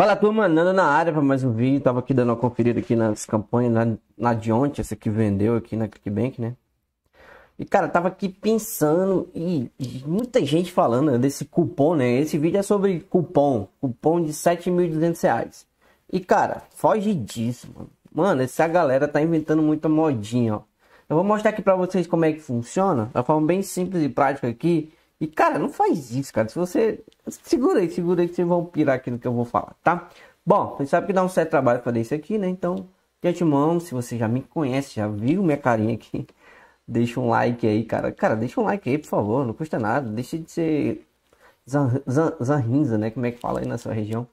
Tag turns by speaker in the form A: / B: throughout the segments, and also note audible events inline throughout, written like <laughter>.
A: Fala turma, Nana na área para mais um vídeo. Tava aqui dando uma conferida aqui nas campanhas, na, na de ontem, essa que vendeu aqui na ClickBank, né? E cara, tava aqui pensando e, e muita gente falando desse cupom, né? Esse vídeo é sobre cupom, cupom de 7.200 reais. E cara, foge disso, mano. Mano, essa galera tá inventando muita modinha, ó. Eu vou mostrar aqui para vocês como é que funciona, da forma bem simples e prática aqui e, cara, não faz isso, cara. Se você. Segura aí, segura aí que vocês vão pirar aqui no que eu vou falar, tá? Bom, você sabe que dá um certo trabalho fazer isso aqui, né? Então, de antemão, se você já me conhece, já viu minha carinha aqui, <laughs> deixa um like aí, cara. Cara, deixa um like aí, por favor. Não custa nada. Deixa de ser zan, zan, zanrinza, né? Como é que fala aí na sua região?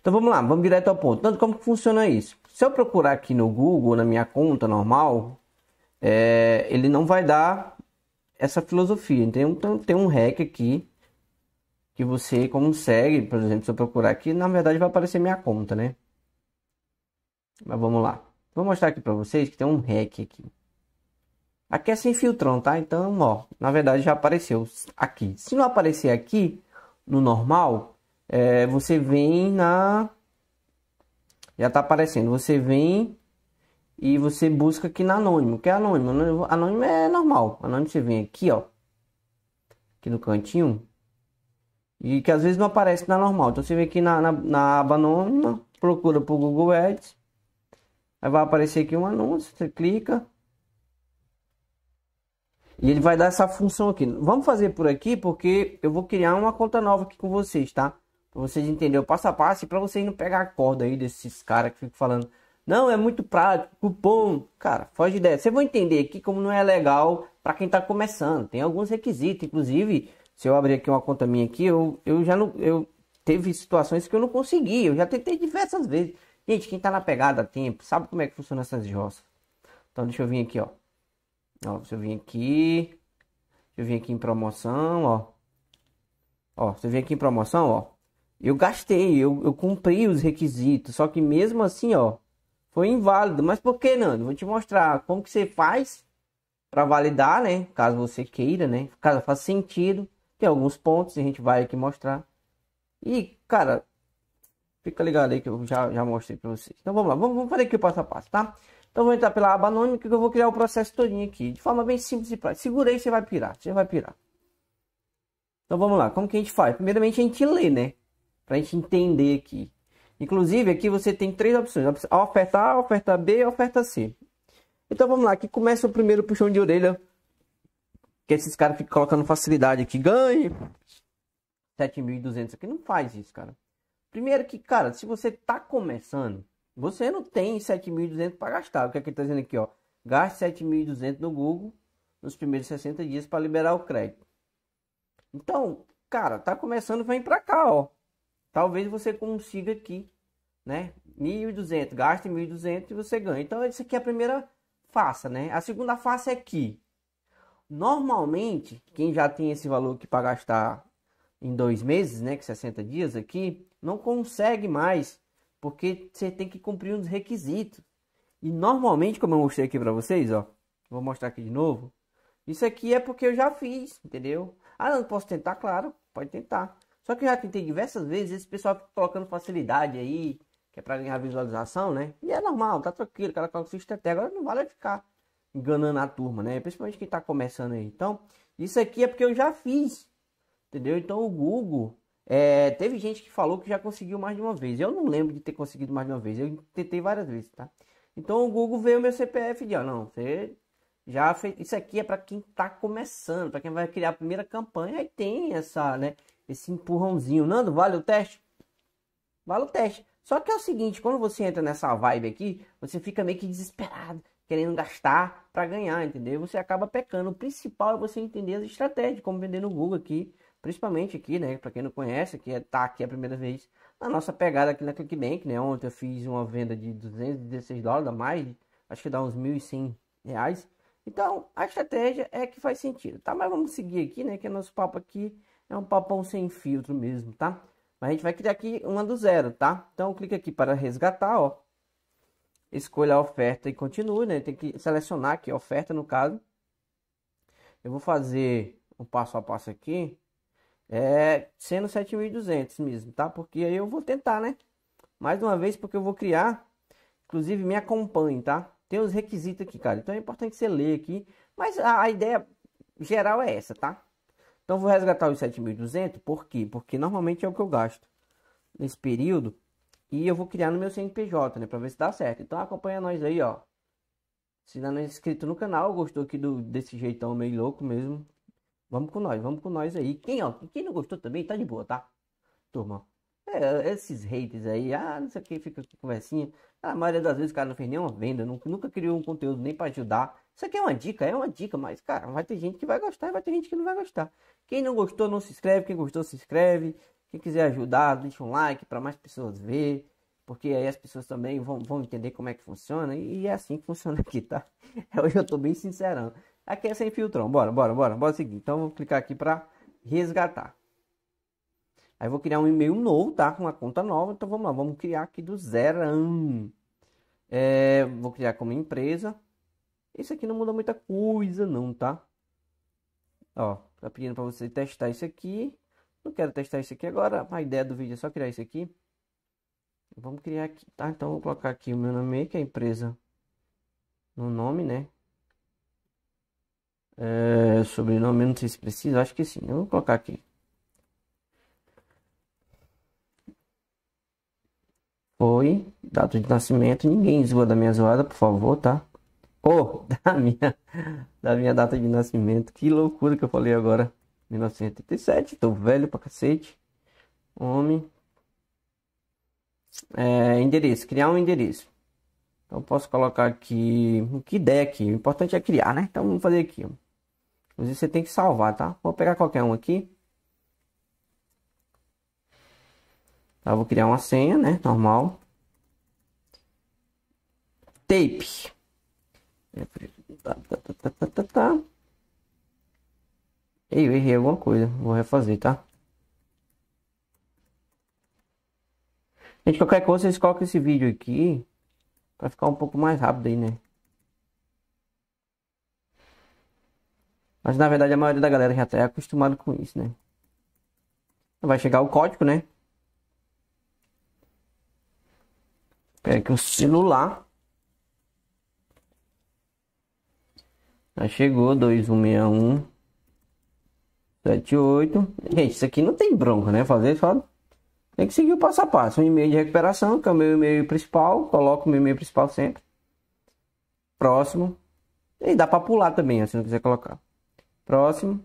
A: Então vamos lá, vamos direto ao ponto. Tanto como que funciona isso? Se eu procurar aqui no Google, na minha conta normal, é, ele não vai dar essa filosofia. Então tem um hack aqui que você consegue, por exemplo, se eu procurar aqui, na verdade vai aparecer minha conta, né? Mas vamos lá. Vou mostrar aqui para vocês que tem um hack aqui. Aqui é sem filtrão, tá? Então, ó, na verdade já apareceu aqui. Se não aparecer aqui, no normal, é, você vem na... Já tá aparecendo. Você vem e você busca aqui na anônimo, que é anônimo, né? anônimo é normal, anônimo você vem aqui, ó, aqui no cantinho, e que às vezes não aparece na normal, então você vem aqui na, na, na aba anônima, procura por Google Ads, aí vai aparecer aqui um anúncio, você clica, e ele vai dar essa função aqui. Vamos fazer por aqui, porque eu vou criar uma conta nova aqui com vocês, tá? Pra vocês entenderem o passo a passo e pra vocês não pegar a corda aí desses caras que ficam falando não, é muito prático, cupom. Cara, foge ideia. Você vai entender aqui como não é legal para quem está começando. Tem alguns requisitos. Inclusive, se eu abrir aqui uma conta minha aqui, eu, eu já não. Eu teve situações que eu não consegui. Eu já tentei diversas vezes. Gente, quem está na pegada a tempo, sabe como é que funciona essas roças. Então deixa eu vir aqui, ó. Ó, deixa eu vir aqui. Deixa eu vir aqui em promoção, ó. Ó, você vem aqui em promoção, ó. Eu gastei, eu, eu cumpri os requisitos. Só que mesmo assim, ó foi inválido. Mas por que, Nando? Vou te mostrar como que você faz para validar, né? Caso você queira, né? Caso faça sentido. Tem alguns pontos a gente vai aqui mostrar. E, cara, fica ligado aí que eu já, já mostrei para vocês. Então vamos lá, vamos, vamos fazer aqui o passo a passo, tá? Então vou entrar pela aba anônima que eu vou criar o processo todinho aqui. De forma bem simples e prática. Segurei, você vai pirar, você vai pirar. Então vamos lá, como que a gente faz? Primeiramente a gente lê, né? Pra gente entender aqui. Inclusive, aqui você tem três opções: a oferta A, a oferta B e a oferta C. Então vamos lá, que começa o primeiro puxão de orelha. Que esses caras ficam colocando facilidade aqui. Ganhe 7.200 aqui. Não faz isso, cara. Primeiro que, cara, se você tá começando, você não tem 7.200 para gastar. O que é que ele tá dizendo aqui, ó? Gaste 7.200 no Google nos primeiros 60 dias para liberar o crédito. Então, cara, tá começando, vem para cá, ó talvez você consiga aqui, né? 1.200, gaste 1.200 e você ganha. Então, isso aqui é a primeira faça, né? A segunda faça é que, normalmente, quem já tem esse valor aqui para gastar em dois meses, né? Que 60 dias aqui, não consegue mais, porque você tem que cumprir uns requisitos. E normalmente, como eu mostrei aqui para vocês, ó, vou mostrar aqui de novo. Isso aqui é porque eu já fiz, entendeu? Ah, não posso tentar, claro, pode tentar. Só que eu já tentei diversas vezes, esse pessoal fica colocando facilidade aí, que é pra ganhar visualização, né? E é normal, tá tranquilo, o cara coloca sua estratégia. Agora não vale ficar enganando a turma, né? Principalmente quem tá começando aí. Então, isso aqui é porque eu já fiz, entendeu? Então o Google. É, teve gente que falou que já conseguiu mais de uma vez. Eu não lembro de ter conseguido mais de uma vez. Eu tentei várias vezes, tá? Então o Google veio meu CPF e disse, não, você já fez. Isso aqui é para quem tá começando, para quem vai criar a primeira campanha. Aí tem essa, né? esse empurrãozinho. Nando, vale o teste? Vale o teste. Só que é o seguinte, quando você entra nessa vibe aqui, você fica meio que desesperado, querendo gastar para ganhar, entendeu? Você acaba pecando. O principal é você entender as estratégias, como vender no Google aqui, principalmente aqui, né? Para quem não conhece, que é, tá aqui a primeira vez na nossa pegada aqui na ClickBank, né? Ontem eu fiz uma venda de 216 dólares a mais, acho que dá uns 1.100 reais. Então, a estratégia é que faz sentido, tá? Mas vamos seguir aqui, né? Que é nosso papo aqui é um papão sem filtro mesmo, tá? Mas a gente vai criar aqui uma do zero, tá? Então clica aqui para resgatar, ó. Escolha a oferta e continue, né? Tem que selecionar aqui a oferta, no caso. Eu vou fazer um passo a passo aqui. É, sendo 7.200 mesmo, tá? Porque aí eu vou tentar, né? Mais uma vez, porque eu vou criar. Inclusive, me acompanhe, tá? Tem os requisitos aqui, cara. Então é importante você ler aqui. Mas a, a ideia geral é essa, tá? Então vou resgatar os 7.200, por quê? Porque normalmente é o que eu gasto nesse período. E eu vou criar no meu CNPJ, né? para ver se dá certo. Então acompanha nós aí, ó. Se ainda não é inscrito no canal, gostou aqui do, desse jeitão meio louco mesmo. Vamos com nós, vamos com nós aí. Quem, ó, quem não gostou também, tá de boa, tá? Turma. É, esses haters aí, ah, não sei o que, fica com conversinha. Ah, a maioria das vezes o cara não fez nenhuma venda, nunca, nunca criou um conteúdo nem para ajudar isso aqui é uma dica, é uma dica, mas, cara, vai ter gente que vai gostar e vai ter gente que não vai gostar. Quem não gostou, não se inscreve. Quem gostou, se inscreve. Quem quiser ajudar, deixa um like para mais pessoas ver. Porque aí as pessoas também vão, vão entender como é que funciona. E é assim que funciona aqui, tá? <laughs> Hoje eu tô bem sincerão. Aqui é sem filtrão. Bora, bora, bora. Bora seguir. Então vou clicar aqui para resgatar. Aí vou criar um e-mail novo, tá? Com uma conta nova. Então vamos lá, vamos criar aqui do zero. É, vou criar como empresa. Isso aqui não muda muita coisa não, tá? Ó, tá pedindo para você testar isso aqui. Não quero testar isso aqui agora. A ideia do vídeo é só criar isso aqui. Vamos criar aqui, tá? Então vou colocar aqui o meu nome, que é a empresa. No nome, né? É, sobrenome, não sei se precisa, acho que sim. Eu vou colocar aqui. Foi, data de nascimento. Ninguém zoa da minha zoada, por favor, tá? Oh, <laughs> da minha, da minha data de nascimento. Que loucura que eu falei agora. 1987, tô velho pra cacete. Homem. É, endereço, criar um endereço. Então posso colocar aqui. Que ideia aqui? O importante é criar, né? Então vamos fazer aqui. Mas você tem que salvar, tá? Vou pegar qualquer um aqui. Tá, vou criar uma senha, né? Normal. Tape. É, tá, tá, tá, Ei, eu errei alguma coisa. Vou refazer, tá? Gente, qualquer coisa, vocês colocam esse vídeo aqui. Pra ficar um pouco mais rápido aí, né? Mas na verdade a maioria da galera já tá acostumado com isso, né? Vai chegar o código, né? Pega aqui o celular. Já chegou 2161 78. Gente, isso aqui não tem bronca, né? Fazer só tem que seguir o passo a passo. Um e-mail de recuperação, que é o meu e-mail principal. Coloco o meu e-mail principal sempre. Próximo. E dá para pular também, se não quiser colocar. Próximo.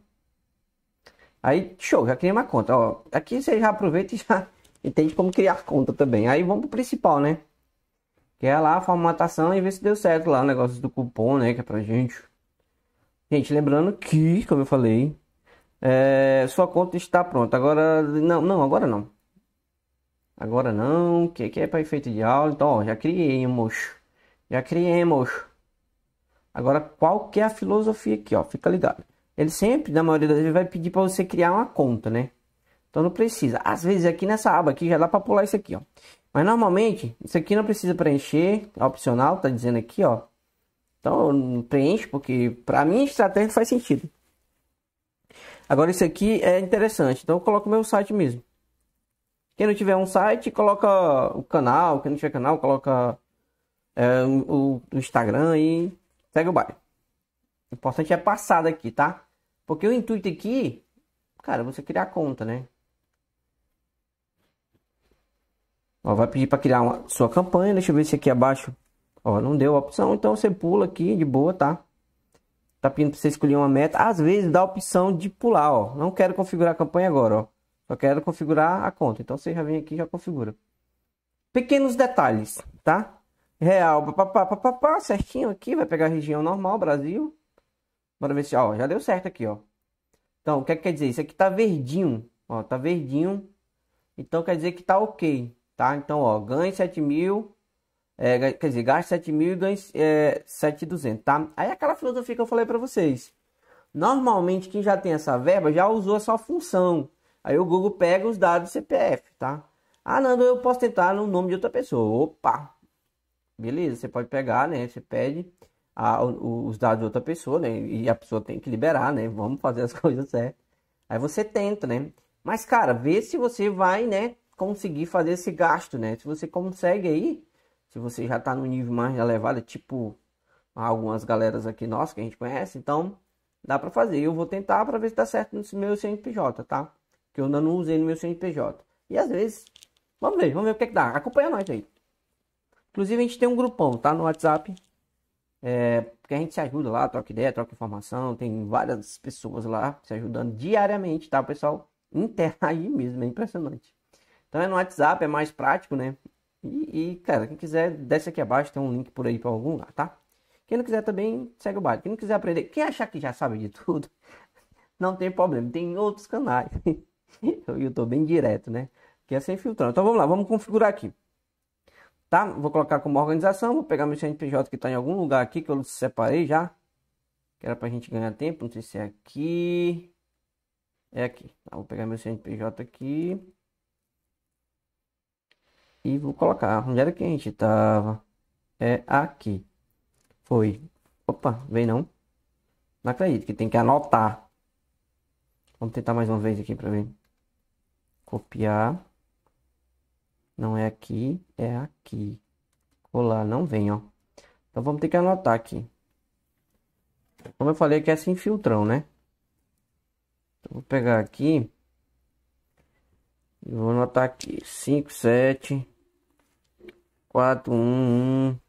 A: Aí, show, já criei uma conta. Ó, aqui você já aproveita e já <laughs> entende como criar conta também. Aí vamos pro principal, né? Que é lá a formatação e ver se deu certo lá o negócio do cupom, né? Que é pra gente Gente, lembrando que, como eu falei, é, sua conta está pronta. Agora, não, não, agora não. Agora não, que, que é para efeito de aula. Então, ó, já criemos. Já criemos. Agora, qual que é a filosofia aqui, ó? Fica ligado. Ele sempre, na maioria das vezes, vai pedir para você criar uma conta, né? Então, não precisa. Às vezes, aqui nessa aba aqui, já dá para pular isso aqui, ó. Mas, normalmente, isso aqui não precisa preencher. É opcional, tá dizendo aqui, ó. Então preenche porque para mim estratégia faz sentido. Agora isso aqui é interessante, então eu coloco meu site mesmo. Quem não tiver um site, coloca o canal. Quem não tiver canal, coloca é, o, o, Instagram e segue o bairro. O importante é passar daqui, tá? Porque o intuito aqui, cara, é você criar conta, né? Ó, vai pedir para criar uma, sua campanha. Deixa eu ver se aqui abaixo Ó, não deu a opção, então você pula aqui de boa, tá? Tá pedindo para você escolher uma meta. Às vezes dá a opção de pular, ó. Não quero configurar a campanha agora, ó. Só quero configurar a conta. Então você já vem aqui e já configura. Pequenos detalhes, tá? Real, papapá, papapá, certinho aqui. Vai pegar a região normal, Brasil. Bora ver se, ó, já deu certo aqui, ó. Então, o que, é que quer dizer? Isso aqui tá verdinho, ó, tá verdinho. Então quer dizer que tá ok, tá? Então, ó, ganhe 7 mil é, quer dizer, gaste 7.200, é, 7.200, tá? Aí aquela filosofia que eu falei para vocês. Normalmente quem já tem essa verba já usou a sua função. Aí o Google pega os dados do CPF, tá? Ah, Nando, eu posso tentar no nome de outra pessoa. Opa! Beleza, você pode pegar, né? Você pede a, o, os dados de outra pessoa, né? E a pessoa tem que liberar, né? Vamos fazer as <laughs> coisas certas. Aí você tenta, né? Mas, cara, vê se você vai, né? Conseguir fazer esse gasto, né? Se você consegue aí, se você já está no nível mais elevado, é tipo algumas galeras aqui nossas que a gente conhece, então dá para fazer. Eu vou tentar para ver se tá certo no meu CNPJ, tá? Que eu ainda não usei no meu CNPJ. E às vezes, vamos ver, vamos ver o que, é que dá. Acompanha nós aí. Inclusive, a gente tem um grupão, tá? No WhatsApp. É, porque a gente se ajuda lá, troca ideia, troca informação. Tem várias pessoas lá se ajudando diariamente, tá, pessoal? aí mesmo, é impressionante. Então é no WhatsApp, é mais prático, né? E, e, cara, quem quiser, desce aqui abaixo, tem um link por aí para algum lugar, tá? Quem não quiser também, segue o baile. Quem não quiser aprender, quem achar que já sabe de tudo, <laughs> não tem problema, tem outros canais. <laughs> Eu tô bem direto, né? Que é sem filtrar. Então vamos lá, vamos configurar aqui. Tá? Vou colocar como organização, vou pegar meu CNPJ que tá em algum lugar aqui que eu separei já. Que era pra gente ganhar tempo, não sei se é aqui. É aqui. Tá, vou pegar meu CNPJ aqui. E vou colocar onde era que a gente é tava. É aqui. Foi. Opa, vem não. Não acredito que tem que anotar. Vamos tentar mais uma vez aqui para ver. Copiar. Não é aqui, é aqui. Colar, não vem, ó. Então vamos ter que anotar aqui. Como eu falei que é sem filtrão, né? Então, vou pegar aqui. E vou anotar aqui. 5, 7, 4, 1, 1.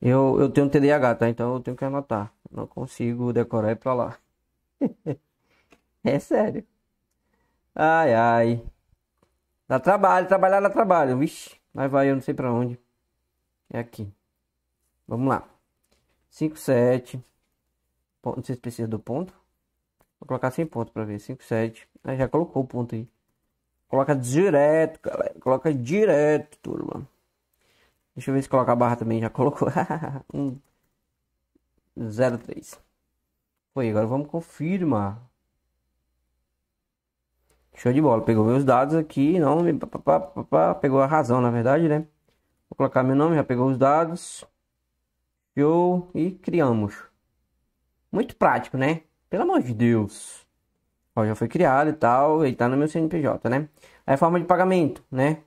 A: Eu, eu tenho TDAH, tá? Então eu tenho que anotar. Não consigo decorar e pra lá. <laughs> é sério. Ai, ai. Dá trabalho, trabalhar dá trabalho. Vixe, mas vai, eu não sei pra onde. É aqui. Vamos lá. 5, 7. Não sei se precisa do ponto. Vou colocar sem ponto pra ver. 5, 7. Ah, já colocou o ponto aí. Coloca direto, galera. Coloca direto, turma. Deixa eu ver se coloca a barra também. Já colocou. <laughs> um, 03. Foi, agora vamos confirmar. Show de bola. Pegou meus dados aqui. Não, pegou a razão, na verdade, né? Vou colocar meu nome, já pegou os dados. Show. E criamos. Muito prático, né? Pelo amor de Deus. Ó, já foi criado e tal, ele tá no meu CNPJ, né? Aí é forma de pagamento, né?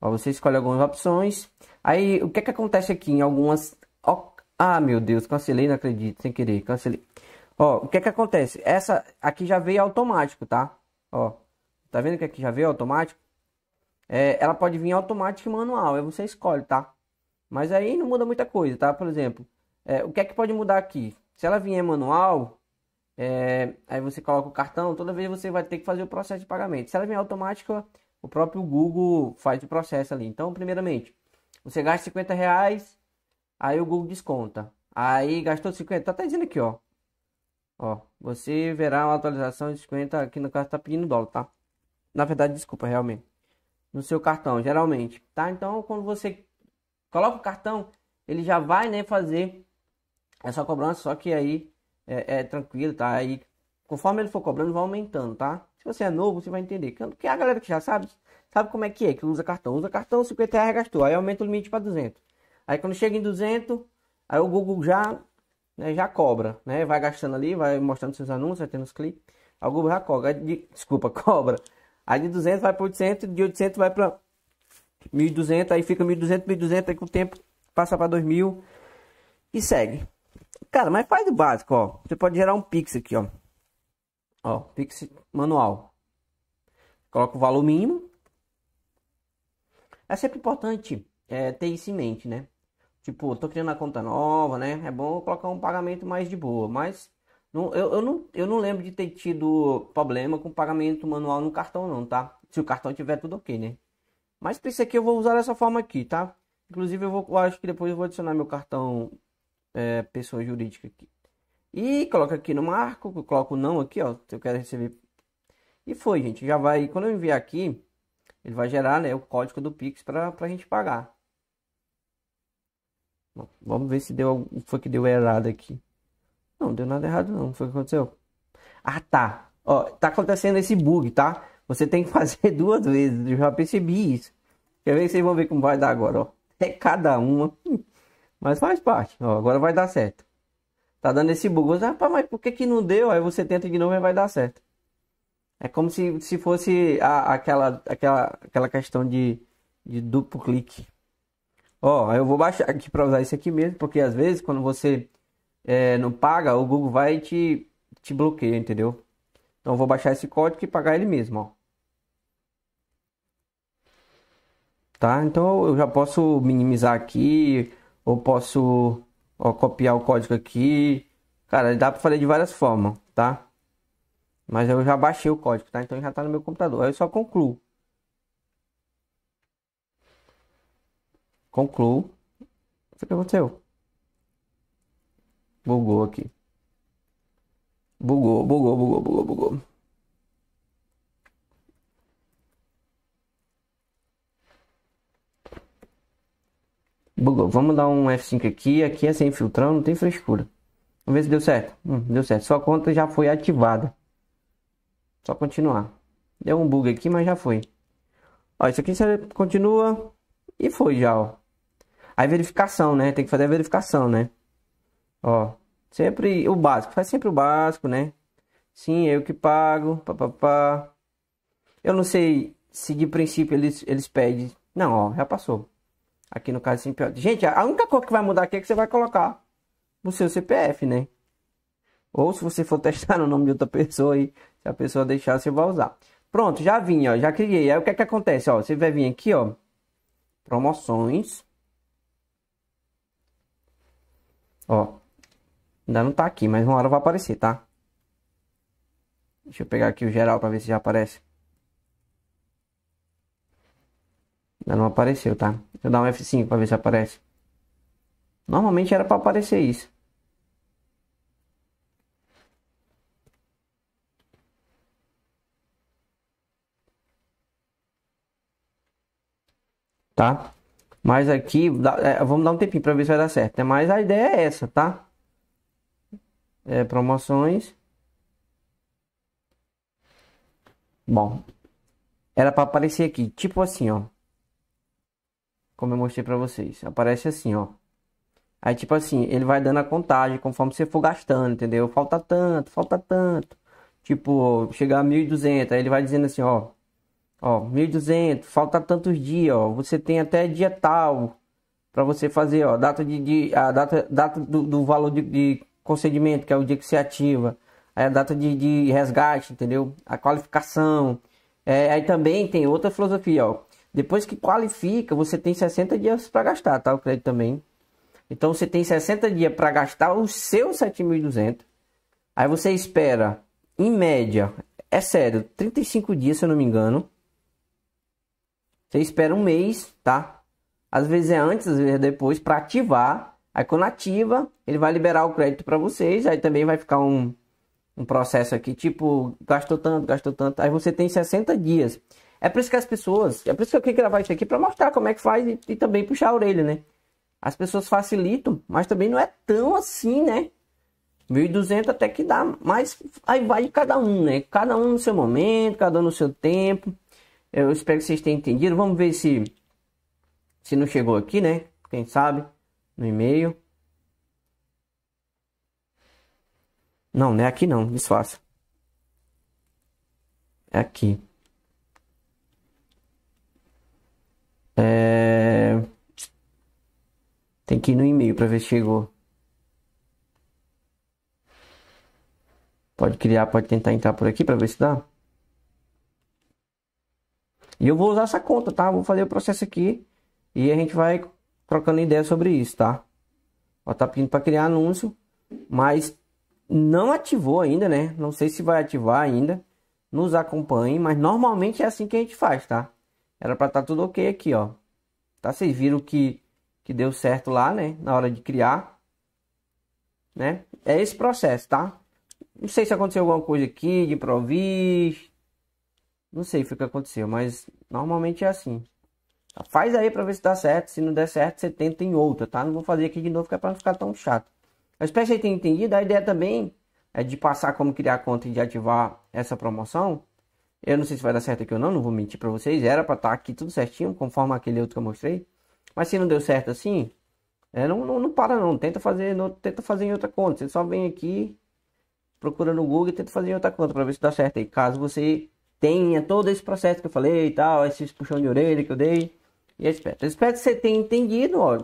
A: Ó, você escolhe algumas opções. Aí o que é que acontece aqui em algumas... Ó, ah, meu Deus, cancelei, não acredito, sem querer, cancelei. Ó, o que é que acontece? Essa aqui já veio automático, tá? Ó, tá vendo que aqui já veio automático? É, ela pode vir automático e manual, aí você escolhe, tá? Mas aí não muda muita coisa, tá? Por exemplo, é, o que é que pode mudar aqui? Se ela vier manual, é, aí você coloca o cartão, toda vez você vai ter que fazer o processo de pagamento. Se ela vier automática, o próprio Google faz o processo ali. Então, primeiramente, você gasta 50 reais, aí o Google desconta. Aí gastou 50, tá, tá dizendo aqui, ó. Ó, você verá uma atualização de 50, aqui no caso tá pedindo dólar, tá? Na verdade, desculpa, realmente. No seu cartão, geralmente, tá? Então, quando você coloca o cartão, ele já vai, né, fazer essa cobrança, só que aí é, é tranquilo, tá? Aí, conforme ele for cobrando, vai aumentando, tá? Se você é novo, você vai entender. que a galera que já sabe, sabe como é que é, que usa cartão. Usa cartão, 50 reais gastou, aí aumenta o limite para 200. Aí quando chega em 200, aí o Google já, né, já cobra, né? Vai gastando ali, vai mostrando seus anúncios, vai tendo os cliques. Aí o Google já cobra, de, desculpa, <laughs> cobra. Aí de 200 vai para 800, de 800 vai para 1200, aí fica 1200, 1200, aí com o tempo passa para 2000 e segue. Cara, mas faz o básico, ó. Você pode gerar um Pix aqui, ó. Ó, Pix manual. Coloca o valor mínimo. É sempre importante é, ter isso em mente, né? Tipo, tô criando uma conta nova, né? É bom colocar um pagamento mais de boa, mas não, eu, eu, não, eu não lembro de ter tido problema com pagamento manual no cartão, não, tá? Se o cartão tiver tudo ok, né? Mas pra isso aqui eu vou usar dessa forma aqui, tá? Inclusive, eu vou, eu acho que depois eu vou adicionar meu cartão é, pessoa jurídica aqui. E coloca aqui no marco, coloco não aqui, ó, se eu quero receber. E foi, gente, já vai, quando eu enviar aqui, ele vai gerar, né, o código do Pix para a gente pagar. Bom, vamos ver se deu, foi que deu errado aqui. Não, deu nada errado não, foi o que aconteceu. Ah, tá. Ó, tá acontecendo esse bug, tá? Você tem que fazer <laughs> duas vezes, eu já percebi isso. Quer ver? Vocês vão ver como vai dar agora, ó. É cada uma. Mas faz parte. Ó, agora vai dar certo. Tá dando esse bug. Você, rapaz, mas por que, que não deu? Aí você tenta de novo e vai dar certo. É como se, se fosse a, aquela, aquela, aquela questão de, de duplo clique. Ó, eu vou baixar aqui para usar isso aqui mesmo, porque às vezes quando você é, não paga, o Google vai te, te bloqueia, entendeu? Então vou baixar esse código e pagar ele mesmo, ó. Tá? Então eu já posso minimizar aqui, ou posso ó, copiar o código aqui. Cara, dá para fazer de várias formas, tá? Mas eu já baixei o código, tá? Então já tá no meu computador. Aí eu só concluo. Concluo. O que aconteceu? Bugou aqui. Bugou, bugou, bugou, bugou, bugou. Bugou. Vamos dar um F5 aqui. Aqui é sem filtrão, não tem frescura. Vamos ver se deu certo. Hum, deu certo. Sua conta já foi ativada. Só continuar. Deu um bug aqui, mas já foi. Ó, isso aqui você continua e foi já, ó. Aí verificação, né? Tem que fazer a verificação, né? Ó, sempre o básico. Faz sempre o básico, né? Sim, eu que pago. Papapá. Eu não sei de princípio, eles, eles pedem. Não, ó, já passou. Aqui no caso, assim, pior. Gente, a única coisa que vai mudar aqui é que você vai colocar o seu CPF, né? Ou se você for <laughs> testar no nome de outra pessoa aí, se a pessoa deixar, você vai usar. Pronto, já vim, ó, já criei. Aí o que é que acontece, ó? Você vai vir aqui, ó, promoções. Ó, ainda não tá aqui, mas uma hora vai aparecer, tá? Deixa eu pegar aqui o geral para ver se já aparece. Ainda não apareceu, tá? Vou dar um F5 para ver se aparece. Normalmente era para aparecer isso. Tá? Mas aqui, é, vamos dar um tempinho para ver se vai dar certo. Né? Mas a ideia é essa, tá? É, promoções. Bom, era para aparecer aqui, tipo assim, ó como eu mostrei para vocês. Aparece assim, ó. Aí, tipo assim, ele vai dando a contagem conforme você for gastando, entendeu? Falta tanto, falta tanto. Tipo, chegar a 1.200, aí ele vai dizendo assim, ó. Ó, 1.200, falta tantos dias, ó. Você tem até dia tal para você fazer, ó. Data, de, de a data, data do, do valor de, de concedimento, que é o dia que se ativa. Aí a data de, de resgate, entendeu? A qualificação. É, aí também tem outra filosofia, ó. Depois que qualifica, você tem 60 dias para gastar, tá? O crédito também. Então você tem 60 dias para gastar os seus 7.200. Aí você espera, em média, é sério, 35 dias, se eu não me engano. Você espera um mês, tá? Às vezes é antes, às vezes é depois, para ativar. Aí quando ativa, ele vai liberar o crédito para vocês. Aí também vai ficar um, um processo aqui, tipo, gastou tanto, gastou tanto. Aí você tem 60 dias. É por isso que as pessoas. É por isso que eu quis gravar isso aqui para mostrar como é que faz e, e, também puxar a orelha, né? As pessoas facilitam, mas também não é tão assim, né? 1.200 até que dá, mas aí vai de cada um, né? Cada um no seu momento, cada um no seu tempo. Eu espero que vocês tenham entendido. Vamos ver se se não chegou aqui, né? Quem sabe no e-mail. Não, não é aqui não, disfarça. É aqui. É... Tem que ir no e-mail para ver se chegou. Pode criar, pode tentar entrar por aqui para ver se dá. E eu vou usar essa conta, tá? Vou fazer o processo aqui e a gente vai trocando ideia sobre isso, tá? Ó, tá pedindo para criar anúncio, mas não ativou ainda, né? Não sei se vai ativar ainda. Nos acompanhe, mas normalmente é assim que a gente faz, tá? Era para estar tá tudo ok aqui, ó. Tá? Vocês viram que, que deu certo lá, né? Na hora de criar. Né? É esse processo, tá? Não sei se aconteceu alguma coisa aqui de improviso. Não sei o que aconteceu, mas normalmente é assim. Faz aí para ver se dá certo. Se não der certo, você tenta em outra, tá? Não vou fazer aqui de novo, que é para não ficar tão chato. Eu espero que vocês tenham entendido. A ideia também é de passar como criar conta e de ativar essa promoção eu não sei se vai dar certo aqui ou não, não vou mentir para vocês. Era para estar tá aqui tudo certinho, conforme aquele outro que eu mostrei. Mas se não deu certo assim, é, não, não, não, para não. Tenta fazer, não. tenta fazer em outra conta. Você só vem aqui, procura no Google e tenta fazer em outra conta para ver se dá certo aí. Caso você tenha todo esse processo que eu falei e tal, esse puxão de orelha que eu dei. E eu espero. Eu espero que você tenha entendido, ó.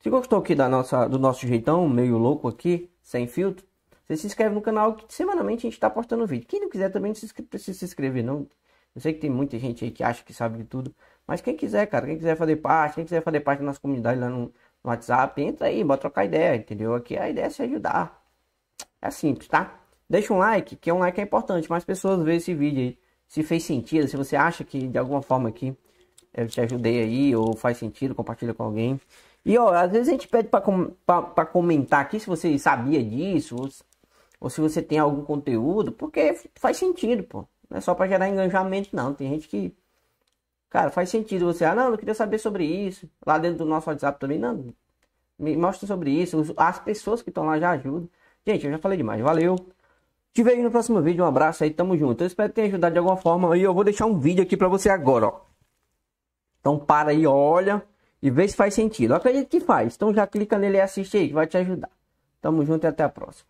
A: Se gostou aqui da nossa, do nosso jeitão, meio louco aqui, sem filtro, você se inscreve no canal que semanalmente a gente está postando vídeo. Quem não quiser também não se precisa se inscrever, não. Eu sei que tem muita gente aí que acha que sabe de tudo. Mas quem quiser, cara, quem quiser fazer parte, quem quiser fazer parte da nossa comunidade lá no, no WhatsApp, entra aí, bota trocar ideia, entendeu? Aqui a ideia é se ajudar. É simples, tá? Deixa um like, que é um like é importante, mais pessoas verem esse vídeo aí. Se fez sentido, se você acha que de alguma forma aqui eu te ajudei aí, ou faz sentido, compartilha com alguém. E ó, às vezes a gente pede para com, comentar aqui se você sabia disso, ou se você tem algum conteúdo, porque faz sentido, pô. Não é só para gerar engajamento, não. Tem gente que. Cara, faz sentido você. Ah, não, eu queria saber sobre isso. Lá dentro do nosso WhatsApp também, não. Me mostra sobre isso. As pessoas que estão lá já ajudam. Gente, eu já falei demais. Valeu. Te vejo no próximo vídeo. Um abraço aí. Tamo junto. Eu espero ter ajudado de alguma forma. E eu vou deixar um vídeo aqui para você agora, ó. Então para aí, olha. E vê se faz sentido. Eu acredito que faz. Então já clica nele e assiste aí, que vai te ajudar. Tamo junto e até a próxima.